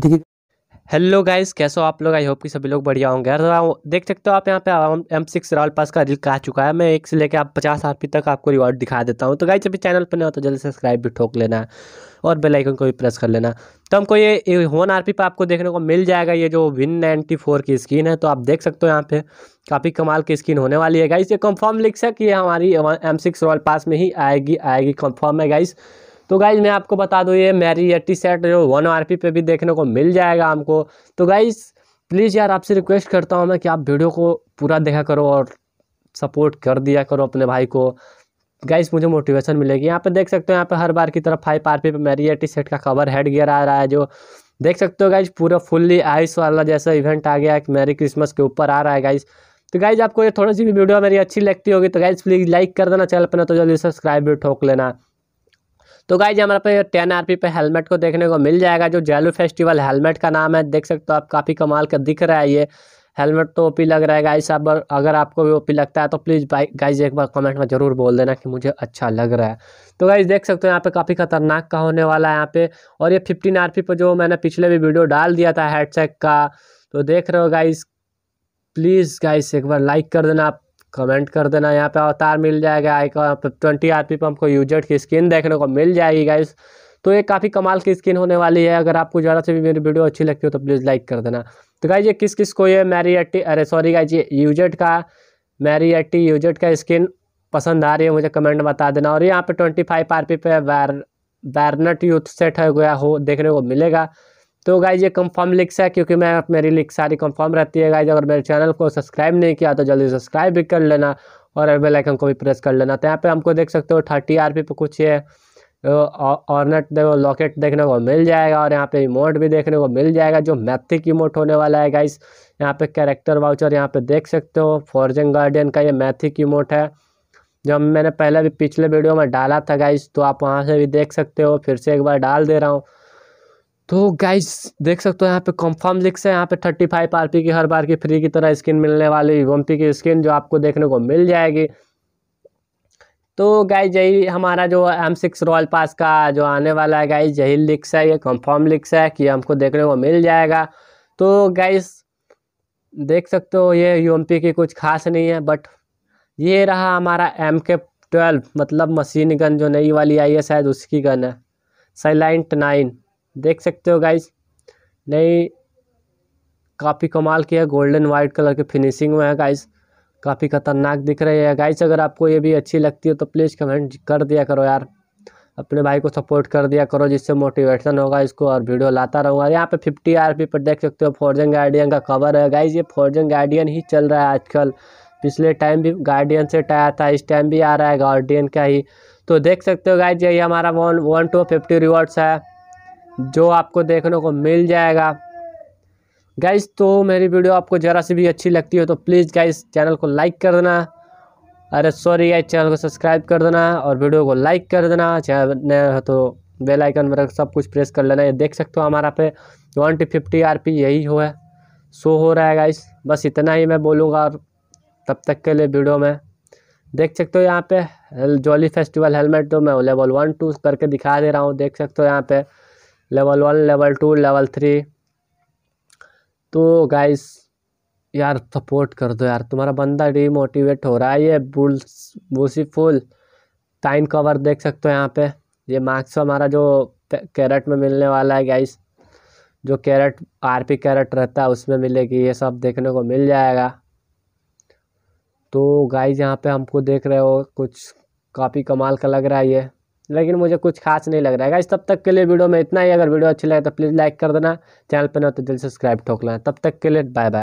देखिए hello guys कैसे हो आप लोग आई होप कि सभी लोग बढ़िया होंगे यार देख सकते हो आप यहाँ पे एम सिक्स रॉयल पास का रिल्क आ चुका है मैं एक से लेकर आप पचास आर तक आपको रिवॉर्ड दिखा देता हूँ तो गाइस अभी चैनल पर नहीं हो तो जल्दी सब्सक्राइब भी ठोक लेना और बेल आइकन को भी प्रेस कर लेना तो हमको ये वन आर पर आपको देखने को मिल जाएगा ये जो विन नाइन्टी की स्किन है तो आप देख सकते हो यहाँ पे काफ़ी कमाल की स्किन होने वाली है गाइस ये कंफर्म लिख सक ये हमारी एम सिक्स रॉयल पास में ही आएगी आएगी कंफर्म है गाइस तो गाइज मैं आपको बता दूँ ये एट्टी सेट जो वन आर पी पे भी देखने को मिल जाएगा हमको तो गाइज़ प्लीज़ यार आपसे रिक्वेस्ट करता हूँ मैं कि आप वीडियो को पूरा देखा करो और सपोर्ट कर दिया करो अपने भाई को गाइस मुझे मोटिवेशन मिलेगी यहाँ पे देख सकते हो यहाँ पे हर बार की तरफ फाइव आर पी पे एटी सेट का कवर हेड गियर आ रहा है जो देख सकते हो गाइज पूरा फुल्ली आइस वाला जैसा इवेंट आ गया है मैरी क्रिसमस के ऊपर आ रहा है गाइज तो गाइज आपको ये थोड़ी सी भी वीडियो मेरी अच्छी लगती होगी तो गाइज प्लीज़ लाइक कर देना चैनल पर ना तो जल्दी सब्सक्राइब भी ठोक लेना तो गाइज हमारे पे टेन आर पे हेलमेट को देखने को मिल जाएगा जो जैलू फेस्टिवल हेलमेट का नाम है देख सकते हो आप काफ़ी कमाल का दिख रहा है ये हेलमेट तो ओपी लग रहा है गाइस अब अगर आपको भी ओपी लगता है तो प्लीज़ गाइस एक बार कमेंट में ज़रूर बोल देना कि मुझे अच्छा लग रहा है तो गाइज़ देख सकते हो यहाँ पे काफ़ी खतरनाक का होने वाला है यहाँ पे और ये फिफ्टीन आर पर जो मैंने पिछले भी वीडियो डाल दिया था हेडसेक का तो देख रहे हो गाइज प्लीज़ गाइस एक बार लाइक कर देना आप कमेंट कर देना यहाँ पे अवतार मिल जाएगा आइकॉन मतलब ट्वेंटी आर पी पर हमको यूजर्ड की स्किन देखने को मिल जाएगी गाइस तो ये काफ़ी कमाल की स्किन होने वाली है अगर आपको ज़्यादा से भी मेरी वीडियो अच्छी लगती हो तो प्लीज़ लाइक कर देना तो गाइज ये किस किस को ये एट्टी अरे सॉरी गाइज ये यूजर्ड का एट्टी यूजर्ड का स्किन पसंद आ रही है मुझे कमेंट बता देना और यहाँ पे ट्वेंटी फाइव आर पी पे वैरनट यूथ सेट है गया हो देखने को मिलेगा तो गाइज ये कंफर्म लिक्स है क्योंकि मैं मेरी लिक्स सारी कंफर्म रहती है गाइज अगर मेरे चैनल को सब्सक्राइब नहीं किया तो जल्दी सब्सक्राइब भी कर लेना और बेल आइकन को भी प्रेस कर लेना तो यहाँ पे हमको देख सकते हो थर्टी आर पे कुछ ये ऑर्नेट देखो लॉकेट देखने को मिल जाएगा और यहाँ पे इमोट भी देखने को मिल जाएगा जो मैथिक इमोट होने वाला है गाइस यहाँ पे कैरेक्टर वाउचर यहाँ पे देख सकते हो फॉर्जन गार्डियन का ये मैथिक इमोट है जो मैंने पहले भी पिछले वीडियो में डाला था गाइस तो आप वहाँ से भी देख सकते हो फिर से एक बार डाल दे रहा हूँ तो गाइस देख सकते हो यहाँ पे कंफर्म लिक्स है यहाँ पे थर्टी फाइव आर की हर बार की फ्री की तरह स्किन मिलने वाली पी की स्किन जो आपको देखने को मिल जाएगी तो गाइज यही हमारा जो एम सिक्स रॉयल पास का जो आने वाला है गाइज यही लिक्स है ये कंफर्म लिक्स है कि हमको देखने को मिल जाएगा तो गाइज देख सकते हो ये यू की कुछ खास नहीं है बट ये रहा हमारा एम के ट्वेल्व मतलब मशीन गन जो नई वाली आई है शायद उसकी गन है साइलेंट नाइन देख सकते हो गाइस नहीं काफ़ी कमाल की है गोल्डन वाइट कलर के फिनिशिंग में है गाइस काफ़ी ख़तरनाक दिख रही है गाइस अगर आपको ये भी अच्छी लगती है तो प्लीज़ कमेंट कर दिया करो यार अपने भाई को सपोर्ट कर दिया करो जिससे मोटिवेशन होगा इसको और वीडियो लाता रहूँगा यहाँ पे फिफ्टी आर पी पर देख सकते हो फॉर्जन गार्डियन का कवर है गाइज ये फॉर्जन गार्डियन ही चल रहा है आजकल पिछले टाइम भी गार्डियन सेट आया था इस टाइम भी आ रहा है गार्डियन का ही तो देख सकते हो गाइज यही हमारा one one two fifty rewards है जो आपको देखने को मिल जाएगा गाइज तो मेरी वीडियो आपको ज़रा सी भी अच्छी लगती हो तो प्लीज़ गाइज चैनल को लाइक कर देना अरे सॉरी गाइस चैनल को सब्सक्राइब कर देना और वीडियो को लाइक कर देना चैनल नया हो तो बेल आइकन पर सब कुछ प्रेस कर लेना ये देख सकते हो हमारा पे one two fifty R P यही हो है शो हो रहा है गाइस बस इतना ही मैं बोलूँगा और तब तक के लिए वीडियो में देख सकते हो यहाँ पे जॉली फेस्टिवल हेलमेट तो मैं लेवल वन टू करके दिखा दे रहा हूँ देख सकते हो यहाँ पर level one level two level three तो गाइस यार सपोर्ट कर दो यार तुम्हारा बंदा डीमोटिवेट हो रहा है ये बुल्स बूसी फुल टाइम कवर देख सकते हो यहाँ पे ये मार्क्स हमारा जो कैरेट में मिलने वाला है गाइस जो कैरेट आर पी कैरेट रहता है उसमें मिलेगी ये सब देखने को मिल जाएगा तो गाइज यहाँ पे हमको देख रहे हो कुछ काफ़ी कमाल का लग रहा है ये लेकिन मुझे कुछ खास नहीं लग रहा है इस तब तक के लिए वीडियो में इतना ही अगर वीडियो अच्छी लगे तो प्लीज़ लाइक कर देना चैनल पर ना तो दिल सब्सक्राइब ठोक लेना तब तक के लिए बाय बाय